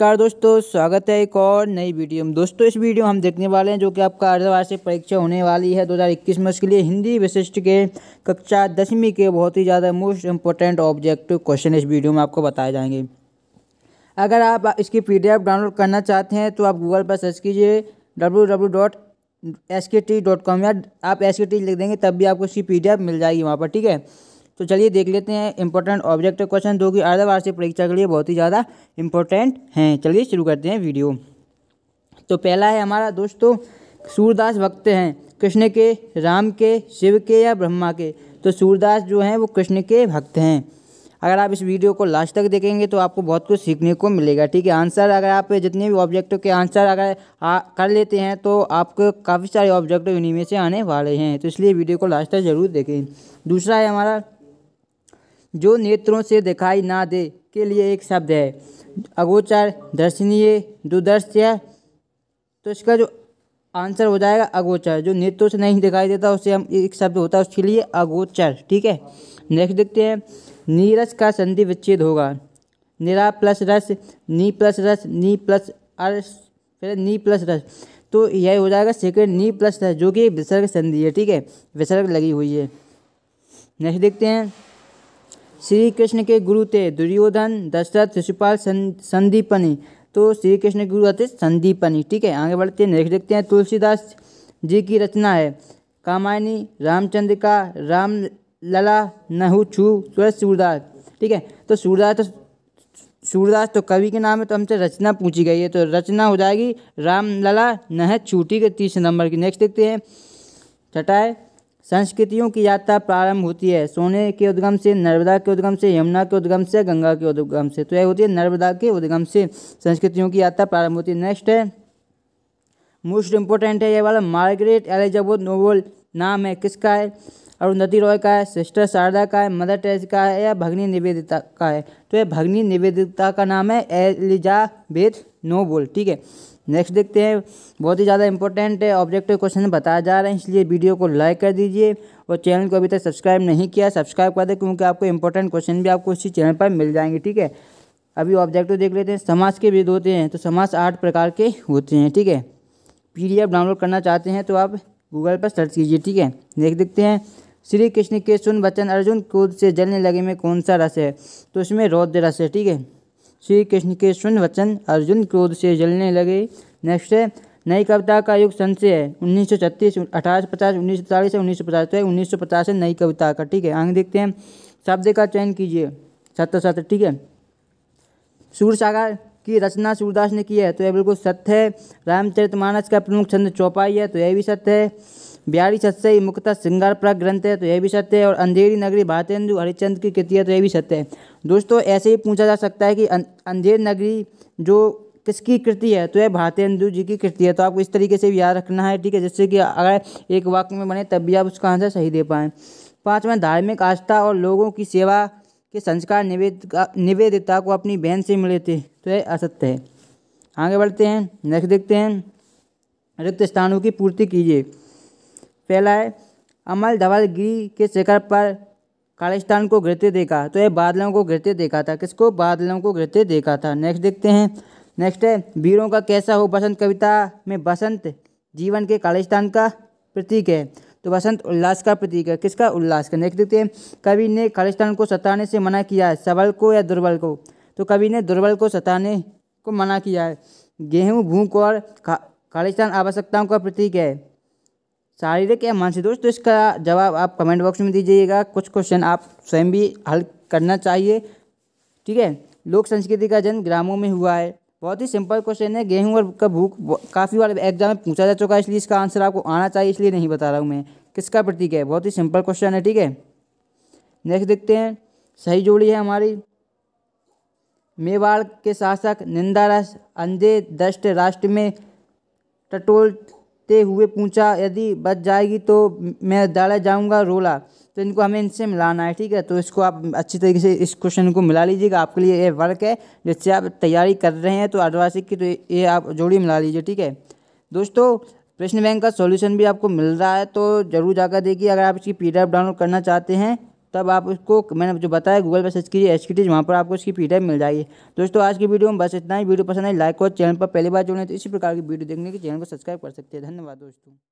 नमस्कार दोस्तों स्वागत है एक और नई वीडियो में दोस्तों इस वीडियो में हम देखने वाले हैं जो कि आपका अर्धवार्षिक परीक्षा होने वाली है 2021 में उसके लिए हिंदी विशिष्ट के कक्षा दसवीं के बहुत ही ज़्यादा मोस्ट इंपॉर्टेंट ऑब्जेक्टिव क्वेश्चन इस वीडियो में आपको बताए जाएंगे अगर आप इसकी पी डाउनलोड करना चाहते हैं तो आप गूगल पर सर्च कीजिए डब्ल्यू या आप एस लिख देंगे तब भी आपको इसकी पी मिल जाएगी वहाँ पर ठीक है तो चलिए देख लेते हैं इंपॉर्टेंट ऑब्जेक्ट क्वेश्चन जो कि अर्धवार्षिक परीक्षा के लिए बहुत ही ज़्यादा इंपॉर्टेंट हैं चलिए शुरू करते हैं वीडियो तो पहला है हमारा दोस्तों सूरदास भक्त हैं कृष्ण के राम के शिव के या ब्रह्मा के तो सूरदास जो हैं वो कृष्ण के भक्त हैं अगर आप इस वीडियो को लास्ट तक देखेंगे तो आपको बहुत कुछ सीखने को मिलेगा ठीक है आंसर अगर आप जितने भी ऑब्जेक्ट के आंसर अगर आ, कर लेते हैं तो आपको काफ़ी सारे ऑब्जेक्ट इन्हीं में से आने वाले हैं तो इसलिए वीडियो को लास्ट तक ज़रूर देखें दूसरा है हमारा जो नेत्रों से दिखाई ना दे के लिए एक शब्द है अगोचर दर्शनीय दूरदर्श्य तो इसका जो आंसर हो जाएगा अगोचर जो नेत्रों से नहीं दिखाई देता उसे हम एक शब्द होता है उसके लिए अगोचर ठीक है नेक्स्ट देखते हैं नीरस का संधि विच्छेद होगा निरा प्लस रस नी प्लस रस नी प्लस अर फिर नी प्लस रस तो यह हो जाएगा सेकेंड नी प्लस रस जो कि विसर्ग संधि है ठीक है विसर्ग लगी हुई है नेक्स्ट देखते हैं श्री कृष्ण के गुरु थे दुर्योधन दशरथ शिशुपाल संदीपनी तो श्री कृष्ण के गुरु थे संदीपनी ठीक है आगे बढ़ते हैं नेक्स्ट देखते हैं तुलसीदास जी की रचना है कामायनी रामचंद्र का राम लला नहु छू सूरज सूरदास ठीक है तो सूरदास तो सूरदास तो कवि के नाम है तो हमसे रचना पूछी गई है तो रचना हो जाएगी रामलला नह छू ठीक है तीसरे नंबर की नेक्स्ट देखते हैं छठा है संस्कृतियों की यात्रा प्रारंभ होती है सोने के उद्गम से नर्मदा के उद्गम से यमुना के उद्गम से गंगा के उद्गम से तो यह होती है नर्मदा के उद्गम से संस्कृतियों की यात्रा प्रारंभ होती है नेक्स्ट है मोस्ट इंपॉर्टेंट है यह वाला मार्गरेट एलिजाबेथ नोबल नाम है किसका है अरुणति रॉय का है सिस्टर शारदा का है मदर टेरेस का है या भगनी निवेदिता का है तो यह भगनी निवेदिता का नाम है एलिजाबेथ नोबल ठीक है नेक्स्ट देखते हैं बहुत ही ज़्यादा इंपॉर्टेंट ऑब्जेक्टिव क्वेश्चन बताया जा रहा है इसलिए वीडियो को लाइक कर दीजिए और चैनल को अभी तक सब्सक्राइब नहीं किया सब्सक्राइब कर दे क्योंकि आपको इंपॉर्टेंट क्वेश्चन भी आपको इसी चैनल पर मिल जाएंगे ठीक है अभी ऑब्जेक्टिव देख लेते हैं समाज के विरुद्ध होते हैं तो समाज आठ प्रकार के होते हैं ठीक है एफ डाउनलोड करना चाहते हैं तो आप गूगल पर सर्च कीजिए ठीक है देख देखते हैं श्री कृष्ण के सुन बच्चन अर्जुन क्रोध से जलने लगे में कौन सा रस है तो इसमें रौद्र रस है ठीक है श्री कृष्ण के सुन वचन अर्जुन क्रोध से जलने लगे नेक्स्ट है नई कविता का युग संशय से है उन्नीस सौ छत्तीस अठारह सौ पचास उन्नीस सौ चालीस उन्नीस सौ पचास तो है उन्नीस सौ पचास है नई कविता का ठीक है आगे देखते हैं शब्द का चयन कीजिए सत्य सत्य ठीक है सूर्य सागर की रचना सूरदास ने की है तो यह बिल्कुल सत्य है मानस का प्रमुख छंद चौपाई है तो यह भी सत्य है बिहारी सत्य ही मुख्यतः सिंगारपुरा ग्रंथ है तो यह भी सत्य है और अंधेरी नगरी भारतेंदु हरिचंद की कृति है तो यह भी सत्य है दोस्तों ऐसे ही पूछा जा सकता है कि अं-, अंधेरी नगरी जो किसकी कृति है तो यह भारतेंदु जी की कृति है तो आपको इस तरीके से भी याद रखना है ठीक है जिससे कि अगर एक वाक्य में बने तब भी आप उसका आंसर सही दे पाएँ पाँचवा धार्मिक आस्था और लोगों की सेवा के संस्कार निवेद निवेदिता को अपनी बहन से मिले थे तो यह असत्य है आगे बढ़ते हैं नेक्स्ट देखते हैं रिक्त स्थानों की पूर्ति कीजिए पहला है अमल धवल गिरी के शिखर पर खालिस्तान को घिरते देखा तो ये बादलों को घिरते देखा था किसको बादलों को घिरते देखा था नेक्स्ट देखते हैं नेक्स्ट है वीरों का कैसा हो बसंत कविता में बसंत जीवन के खालिस्तान का प्रतीक है तो बसंत उल्लास का प्रतीक है किसका उल्लास का नेक्स्ट देखते हैं कवि ने खालिस्तान को सताने से मना किया है सबल को या दुर्बल को तो कवि ने दुर्बल को सताने को मना किया है गेहूँ भूख और खालिस्तान आवश्यकताओं का प्रतीक है शारीरिक या मानसिक दोष तो इसका जवाब आप कमेंट बॉक्स में दीजिएगा कुछ क्वेश्चन आप स्वयं भी हल करना चाहिए ठीक है लोक संस्कृति का जन्म ग्रामों में हुआ है बहुत ही सिंपल क्वेश्चन है गेहूं और का भूख काफ़ी बार एग्जाम में पूछा जा चुका है इसलिए इसका आंसर आपको आना चाहिए इसलिए नहीं बता रहा हूँ मैं किसका प्रतीक है बहुत ही सिंपल क्वेश्चन है ठीक है नेक्स्ट देखते हैं सही जोड़ी है हमारी मेवाड़ के शासक निंदा रस अंधे दष्ट राष्ट्र में टटोल ते हुए पूछा यदि बच जाएगी तो मैं डाला जाऊँगा रोला तो इनको हमें इनसे मिलाना है ठीक है तो इसको आप अच्छी तरीके से इस क्वेश्चन को मिला लीजिएगा आपके लिए ये वर्क है जिससे आप तैयारी कर रहे हैं तो आदिवासी की तो ये आप जोड़ी मिला लीजिए ठीक है दोस्तों प्रश्न बैंक का सॉल्यूशन भी आपको मिल रहा है तो ज़रूर जाकर देखिए अगर आप इसकी पी डाउनलोड करना चाहते हैं तब आप उसको मैंने जो बताया गूगल पर सर्च कीजिए एच की वहाँ पर आपको इसकी पी मिल जाएगी दोस्तों आज की वीडियो में बस इतना ही वीडियो पसंद है लाइक और चैनल पर पहली बार जुड़े तो इसी प्रकार की वीडियो देखने के चैनल को सब्सक्राइब कर सकते हैं धन्यवाद दोस्तों